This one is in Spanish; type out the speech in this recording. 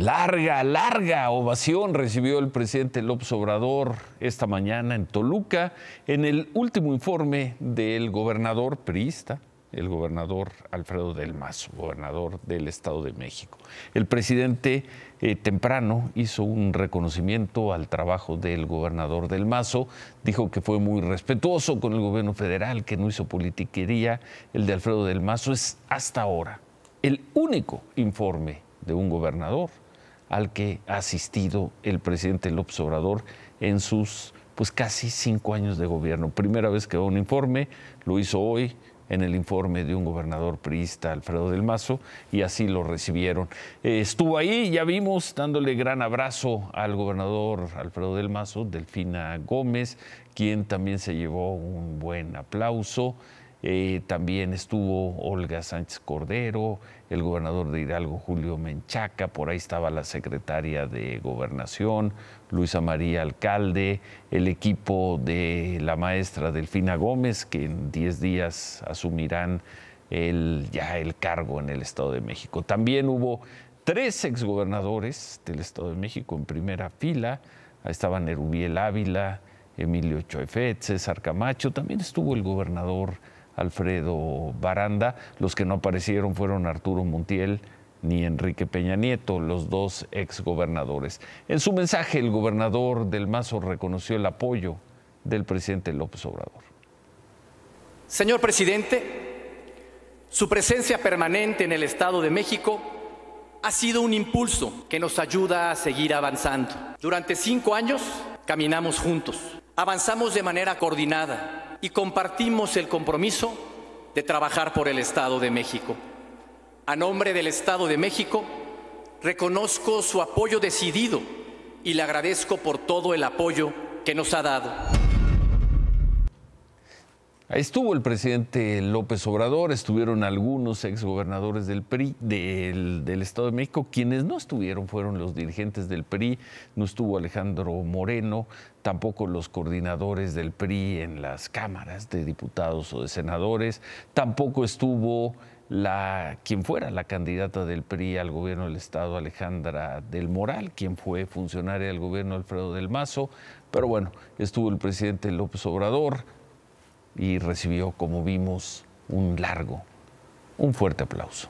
Larga, larga ovación recibió el presidente López Obrador esta mañana en Toluca en el último informe del gobernador priista, el gobernador Alfredo del Mazo, gobernador del Estado de México. El presidente eh, temprano hizo un reconocimiento al trabajo del gobernador del Mazo, dijo que fue muy respetuoso con el gobierno federal, que no hizo politiquería. El de Alfredo del Mazo es hasta ahora el único informe de un gobernador al que ha asistido el presidente López Obrador en sus pues casi cinco años de gobierno. Primera vez que da un informe, lo hizo hoy en el informe de un gobernador priista, Alfredo del Mazo, y así lo recibieron. Eh, estuvo ahí, ya vimos, dándole gran abrazo al gobernador Alfredo del Mazo, Delfina Gómez, quien también se llevó un buen aplauso. Eh, también estuvo Olga Sánchez Cordero, el gobernador de Hidalgo Julio Menchaca, por ahí estaba la secretaria de Gobernación, Luisa María Alcalde, el equipo de la maestra Delfina Gómez, que en 10 días asumirán el, ya el cargo en el Estado de México. También hubo tres exgobernadores del Estado de México en primera fila, ahí estaban Erubiel Ávila, Emilio Choefet, César Camacho, también estuvo el gobernador Alfredo Baranda. Los que no aparecieron fueron Arturo Montiel ni Enrique Peña Nieto, los dos exgobernadores. En su mensaje, el gobernador del Mazo reconoció el apoyo del presidente López Obrador. Señor presidente, su presencia permanente en el Estado de México ha sido un impulso que nos ayuda a seguir avanzando. Durante cinco años caminamos juntos Avanzamos de manera coordinada y compartimos el compromiso de trabajar por el Estado de México. A nombre del Estado de México, reconozco su apoyo decidido y le agradezco por todo el apoyo que nos ha dado. Ahí estuvo el presidente López Obrador, estuvieron algunos exgobernadores del PRI del, del, Estado de México. Quienes no estuvieron fueron los dirigentes del PRI, no estuvo Alejandro Moreno, tampoco los coordinadores del PRI en las cámaras de diputados o de senadores, tampoco estuvo la quien fuera la candidata del PRI al gobierno del Estado, Alejandra del Moral, quien fue funcionaria del gobierno Alfredo del Mazo. Pero bueno, estuvo el presidente López Obrador y recibió, como vimos, un largo, un fuerte aplauso.